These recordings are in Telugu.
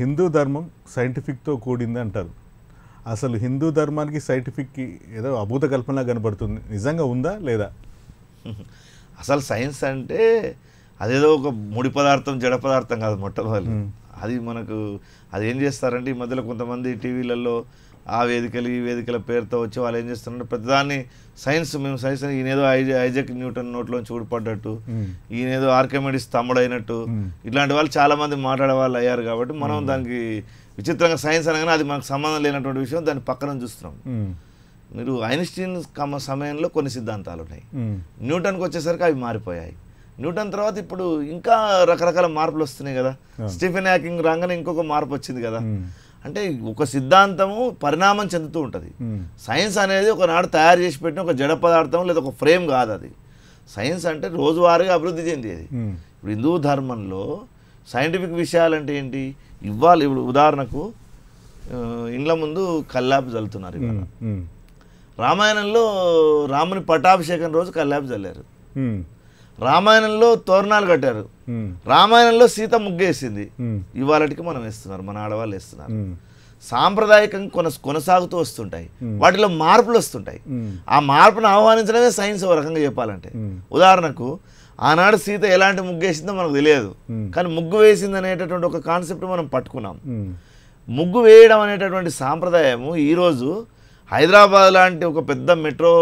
హిందూ ధర్మం సైంటిఫిక్తో కూడింది అంటారు అసలు హిందూ ధర్మానికి సైంటిఫిక్కి ఏదో అభూత కల్పన కనబడుతుంది నిజంగా ఉందా లేదా అసలు సైన్స్ అంటే అదేదో ఒక ముడి పదార్థం జడ పదార్థం కాదు మొట్టమొదటి అది మనకు అది ఏం చేస్తారంటే ఈ మధ్యలో కొంతమంది టీవీలలో ఆ వేదికలు ఈ వేదికల పేరుతో వచ్చి వాళ్ళు ఏం చేస్తున్నారు ప్రతిదాన్ని సైన్స్ మేము సైన్స్ ఈయనేదో ఐజక్ న్యూటన్ నోట్లోంచి ఊడిపడ్డట్టు ఈయనేదో ఆర్కమెడిస్ తమ్ముడైనట్టు ఇట్లాంటి వాళ్ళు చాలా మంది మాట్లాడే వాళ్ళు అయ్యారు కాబట్టి మనం దానికి విచిత్రంగా సైన్స్ అనగానే అది మనకు సంబంధం లేనటువంటి విషయం దాన్ని పక్కన చూస్తున్నాం మీరు ఐన్స్టీన్ సమయంలో కొన్ని సిద్ధాంతాలు ఉన్నాయి న్యూటన్కి వచ్చేసరికి అవి మారిపోయాయి న్యూటన్ తర్వాత ఇప్పుడు ఇంకా రకరకాల మార్పులు వస్తున్నాయి కదా స్టీఫెన్ హ్యాకింగ్ రాగానే ఇంకొక మార్పు వచ్చింది కదా అంటే ఒక సిద్ధాంతము పరిణామం చెందుతూ ఉంటుంది సైన్స్ అనేది ఒకనాడు తయారు చేసి పెట్టిన ఒక జడ పదార్థం లేదా ఒక ఫ్రేమ్ కాదు అది సైన్స్ అంటే రోజువారీగా అభివృద్ధి చెందేది ఇప్పుడు హిందూ ధర్మంలో సైంటిఫిక్ విషయాలు అంటే ఏంటి ఇవ్వాలి ఇప్పుడు ఉదాహరణకు ఇండ్ల ముందు కల్లాపు చల్లుతున్నారు రామాయణంలో రాముని పటాభిషేకం రోజు కల్లాపు చల్లారు రామాయణంలో తోరణాలు కట్టారు రామాయణంలో సీత ముగ్గేసింది ఇవాళకి మనం వేస్తున్నారు మన ఆడవాళ్ళు వేస్తున్నారు సాంప్రదాయకం కొన కొనసాగుతూ వస్తుంటాయి వాటిలో మార్పులు వస్తుంటాయి ఆ మార్పును ఆహ్వానించడమే సైన్స్ ఒక రకంగా చెప్పాలంటే ఉదాహరణకు ఆనాడు సీత ఎలాంటి ముగ్గు వేసిందో మనకు తెలియదు కానీ ముగ్గు వేసింది అనేటటువంటి ఒక కాన్సెప్ట్ మనం పట్టుకున్నాం ముగ్గు వేయడం అనేటటువంటి సాంప్రదాయము ఈరోజు హైదరాబాద్ లాంటి ఒక పెద్ద మెట్రో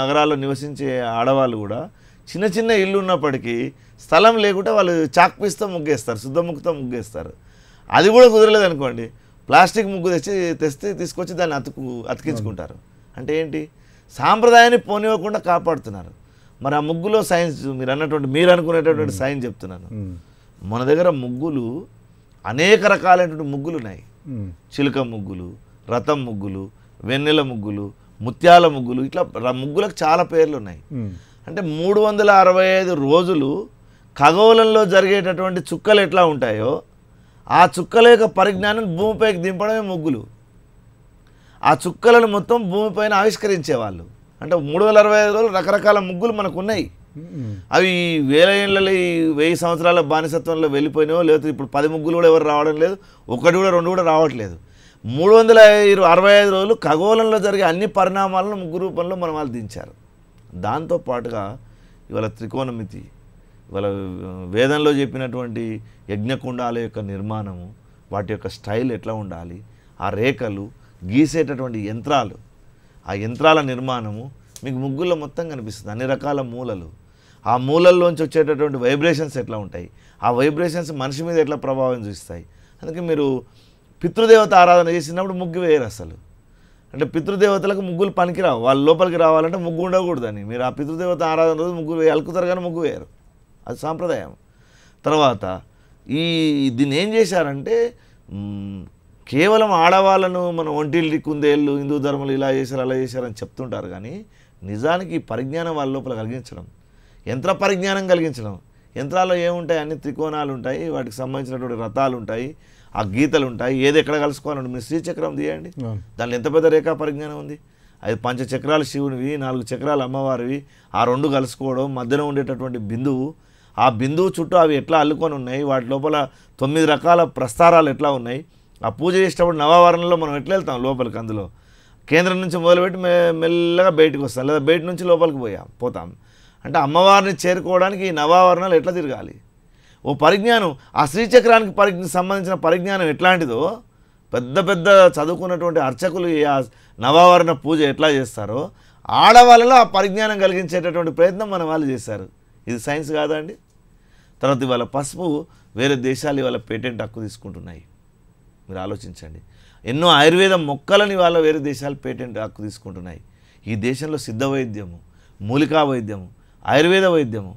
నగరాల్లో నివసించే ఆడవాళ్ళు కూడా చిన్న చిన్న ఇల్లు ఉన్నప్పటికీ స్థలం లేకుంటే వాళ్ళు చాక్పీస్తో ముగ్గేస్తారు శుద్ధముగ్గుతో ముగ్గేస్తారు అది కూడా కుదరలేదు అనుకోండి ప్లాస్టిక్ ముగ్గు తెచ్చి తెస్తే తీసుకొచ్చి దాన్ని అతుకు అతికించుకుంటారు అంటే ఏంటి సాంప్రదాయాన్ని పోనివ్వకుండా కాపాడుతున్నారు మరి ఆ ముగ్గులో సైన్స్ మీరు అన్నటువంటి మీరు అనుకునేటటువంటి సైన్స్ చెప్తున్నాను మన దగ్గర ముగ్గులు అనేక రకాలైనటువంటి ముగ్గులు ఉన్నాయి చిలుక ముగ్గులు రథం ముగ్గులు వెన్నెల ముగ్గులు ముత్యాల ముగ్గులు ఇట్లా ముగ్గులకు చాలా పేర్లు ఉన్నాయి అంటే మూడు వందల అరవై ఐదు రోజులు ఖగోళంలో జరిగేటటువంటి చుక్కలు ఎట్లా ఉంటాయో ఆ చుక్కల యొక్క పరిజ్ఞానం భూమిపైకి దింపడమే ముగ్గులు ఆ చుక్కలను మొత్తం భూమిపైన ఆవిష్కరించేవాళ్ళు అంటే మూడు వేల అరవై ఐదు రోజులు రకరకాల ముగ్గులు మనకు ఉన్నాయి అవి వేల ఏళ్ళ వెయ్యి సంవత్సరాల బానిసత్వంలో వెళ్ళిపోయినాయో లేకపోతే ఇప్పుడు పది ముగ్గులు కూడా ఎవరు రావడం లేదు ఒకటి కూడా రెండు కూడా రావట్లేదు మూడు వందల అరవై ఐదు రోజులు ఖగోళంలో జరిగే అన్ని పరిణామాలను ముగ్గు రూపంలో మనం వాళ్ళు దించారు దాంతో పాటుగా ఇవాళ త్రికోణమితి వాళ్ళ వేదంలో చెప్పినటువంటి యజ్ఞకుండాల యొక్క నిర్మాణము వాటి యొక్క స్టైల్ ఎట్లా ఉండాలి ఆ రేఖలు గీసేటటువంటి యంత్రాలు ఆ యంత్రాల నిర్మాణము మీకు ముగ్గుల్లో మొత్తం కనిపిస్తుంది అన్ని రకాల మూలలు ఆ మూలల్లోంచి వచ్చేటటువంటి వైబ్రేషన్స్ ఎట్లా ఉంటాయి ఆ వైబ్రేషన్స్ మనిషి మీద ఎట్లా ప్రభావం చూస్తాయి అందుకే మీరు పితృదేవత ఆరాధన చేసినప్పుడు ముగ్గు వేయరు అసలు అంటే పితృదేవతలకు ముగ్గులు పనికిరావు వాళ్ళ లోపలికి రావాలంటే ముగ్గు ఉండకూడదని మీరు ఆ పితృదేవత ఆరాధన రోజు ముగ్గు అలుకుతారు కానీ ముగ్గు వేయరు అది సాంప్రదాయం తర్వాత ఈ దీన్ని ఏం చేశారంటే కేవలం ఆడవాళ్ళను మన ఒంటిల్లి కుందేళ్ళు హిందూ ధర్మాలు ఇలా చేశారు అలా చేశారని చెప్తుంటారు కానీ నిజానికి పరిజ్ఞానం వాళ్ళ లోపల కలిగించడం యంత్ర పరిజ్ఞానం కలిగించడం యంత్రాల్లో ఏముంటాయి అన్ని త్రికోణాలు ఉంటాయి వాటికి సంబంధించినటువంటి రథాలు ఉంటాయి ఆ గీతలు ఉంటాయి ఏది ఎక్కడ కలుసుకోవాలంటే మీరు శ్రీచక్రం తీయండి దానిలో ఎంత పెద్ద రేఖా పరిజ్ఞానం ఉంది అది పంచచక్రాలు శివునివి నాలుగు చక్రాలు అమ్మవారివి ఆ రెండు కలుసుకోవడం మధ్యలో ఉండేటటువంటి బిందువు ఆ బిందువు చుట్టూ అవి ఎట్లా అల్లుకొని ఉన్నాయి వాటి లోపల తొమ్మిది రకాల ప్రస్తారాలు ఎట్లా ఉన్నాయి ఆ పూజ చేసేటప్పుడు నవావరణలో మనం ఎట్లా వెళ్తాం లోపలికి అందులో కేంద్రం నుంచి మొదలుపెట్టి మె మెల్లగా బయటకు వస్తాం లేదా బయట నుంచి లోపలికి పోయాం పోతాం అంటే అమ్మవారిని చేరుకోవడానికి ఈ నవావరణాలు ఎట్లా తిరగాలి ఓ పరిజ్ఞానం ఆ శ్రీచక్రానికి పరి సంబంధించిన పరిజ్ఞానం ఎట్లాంటిదో పెద్ద పెద్ద చదువుకున్నటువంటి అర్చకులు ఆ నవావరణ పూజ ఎట్లా చేస్తారో ఆడవాళ్ళలో ఆ పరిజ్ఞానం కలిగించేటటువంటి ప్రయత్నం మన వాళ్ళు చేశారు ఇది సైన్స్ కాదండి తర్వాత ఇవాళ పసుపు వేరే దేశాలు ఇవాళ పేటెంట్ హక్కు తీసుకుంటున్నాయి మీరు ఆలోచించండి ఎన్నో ఆయుర్వేద మొక్కలను ఇవాళ వేరే దేశాలు పేటెంట్ హక్కు తీసుకుంటున్నాయి ఈ దేశంలో సిద్ధ వైద్యము మూలికా వైద్యము ఆయుర్వేద వైద్యము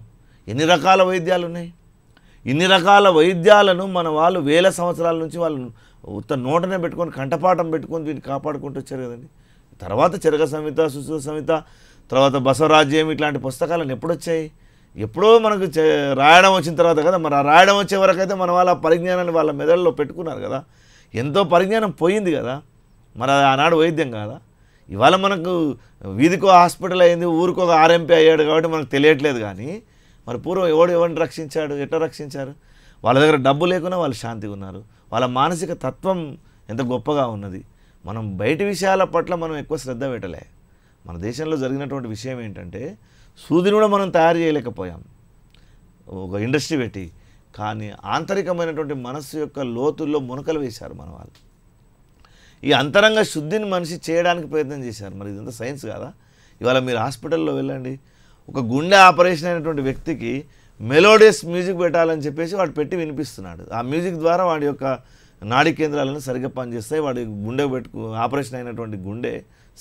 ఎన్ని రకాల వైద్యాలు ఉన్నాయి ఇన్ని రకాల వైద్యాలను మన వాళ్ళు వేల సంవత్సరాల నుంచి వాళ్ళు ఉత్త నోటనే పెట్టుకొని కంటపాఠం పెట్టుకొని దీన్ని కాపాడుకుంటూ వచ్చారు కదండి తర్వాత చెరగ సంహిత సుశ్రుత సంహిత తర్వాత బసవరాజ్యం ఇట్లాంటి పుస్తకాలను ఎప్పుడొచ్చాయి ఎప్పుడో మనకు రాయడం వచ్చిన తర్వాత కదా మరి రాయడం వచ్చే వరకైతే మన వాళ్ళ పరిజ్ఞానాన్ని వాళ్ళ మెదడులో పెట్టుకున్నారు కదా ఎంతో పరిజ్ఞానం పోయింది కదా మరి అది ఆనాడు వైద్యం కాదా ఇవాళ మనకు వీధికో హాస్పిటల్ అయింది ఊరికో ఒక ఆర్ఎంపీ అయ్యాడు కాబట్టి మనకు తెలియట్లేదు కానీ మరి పూర్వం ఎవడు ఎవరిని రక్షించాడు ఎట్లా రక్షించారు వాళ్ళ దగ్గర డబ్బు లేకున్నా వాళ్ళు శాంతిగా ఉన్నారు వాళ్ళ మానసిక తత్వం ఎంత గొప్పగా ఉన్నది మనం బయట విషయాల పట్ల మనం ఎక్కువ శ్రద్ధ పెట్టలే మన దేశంలో జరిగినటువంటి విషయం ఏంటంటే సూదిని కూడా మనం తయారు చేయలేకపోయాం ఒక ఇండస్ట్రీ పెట్టి కానీ ఆంతరికమైనటువంటి మనస్సు యొక్క లోతుల్లో మునకలు వేశారు మన వాళ్ళు ఈ అంతరంగ శుద్ధిని మనిషి చేయడానికి ప్రయత్నం చేశారు మరి ఇదంతా సైన్స్ కాదా ఇవాళ మీరు హాస్పిటల్లో వెళ్ళండి ఒక గుండె ఆపరేషన్ అయినటువంటి వ్యక్తికి మెలోడియస్ మ్యూజిక్ పెట్టాలని చెప్పేసి వాడు పెట్టి వినిపిస్తున్నాడు ఆ మ్యూజిక్ ద్వారా వాడి యొక్క నాడి కేంద్రాలను సరిగ్గా పనిచేస్తాయి వాడి గుండె పెట్టుకు ఆపరేషన్ అయినటువంటి గుండె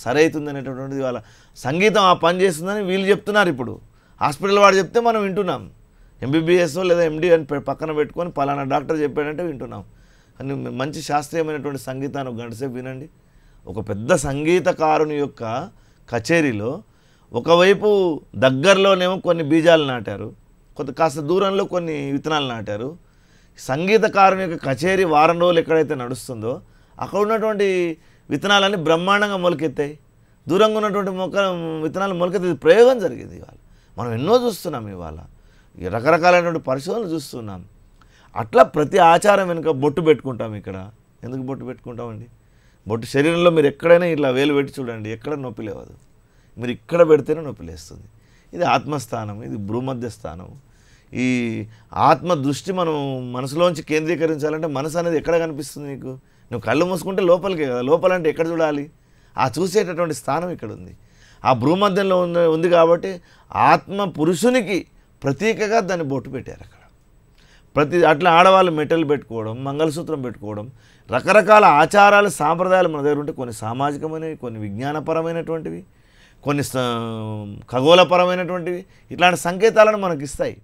సరైతుంది అనేటటువంటిది వాళ్ళ సంగీతం ఆ పని చేస్తుందని వీళ్ళు చెప్తున్నారు ఇప్పుడు హాస్పిటల్ వాడు చెప్తే మనం వింటున్నాం ఎంబీబీఎస్ లేదా ఎండి అని పక్కన పెట్టుకొని పలానా డాక్టర్ చెప్పాడంటే వింటున్నాం కానీ మంచి శాస్త్రీయమైనటువంటి సంగీతాన్ని ఒక గంటసేపు వినండి ఒక పెద్ద సంగీతకారుని యొక్క కచేరీలో ఒకవైపు దగ్గరలోనేమో కొన్ని బీజాలు నాటారు కొంత కాస్త దూరంలో కొన్ని విత్తనాలు నాటారు సంగీతకారుని యొక్క కచేరీ వారం రోజులు ఎక్కడైతే నడుస్తుందో అక్కడ ఉన్నటువంటి విత్తనాలన్నీ బ్రహ్మాండంగా మొలకెత్తాయి దూరంగా ఉన్నటువంటి మొక్క విత్తనాలు మొలకెత్తే ప్రయోగం జరిగేది ఇవాళ మనం ఎన్నో చూస్తున్నాం ఇవాళ రకరకాలైనటువంటి పరిశోధనలు చూస్తున్నాం అట్లా ప్రతి ఆచారం వెనుక బొట్టు పెట్టుకుంటాం ఇక్కడ ఎందుకు బొట్టు పెట్టుకుంటామండి బొట్టు శరీరంలో మీరు ఎక్కడైనా ఇట్లా వేలు పెట్టి చూడండి ఎక్కడ నొప్పి లేవదు మీరు ఇక్కడ పెడితేనే నొప్పి లేస్తుంది ఇది ఆత్మస్థానం ఇది భూమధ్య స్థానం ఈ ఆత్మ దృష్టి మనం మనసులోంచి కేంద్రీకరించాలంటే మనసు అనేది ఎక్కడ కనిపిస్తుంది నీకు నువ్వు కళ్ళు మూసుకుంటే లోపలికే కదా లోపలంటే ఎక్కడ చూడాలి ఆ చూసేటటువంటి స్థానం ఇక్కడ ఉంది ఆ భూమధ్యంలో ఉంది ఉంది కాబట్టి ఆత్మ పురుషునికి ప్రతీకగా దాన్ని బొట్టు పెట్టారు అక్కడ ప్రతి అట్లా ఆడవాళ్ళు మెటల్ పెట్టుకోవడం మంగళసూత్రం పెట్టుకోవడం రకరకాల ఆచారాలు సాంప్రదాయాలు మన దగ్గర ఉంటే కొన్ని సామాజికమైనవి కొన్ని విజ్ఞానపరమైనటువంటివి కొన్ని ఖగోళపరమైనటువంటివి ఇట్లాంటి సంకేతాలను మనకి ఇస్తాయి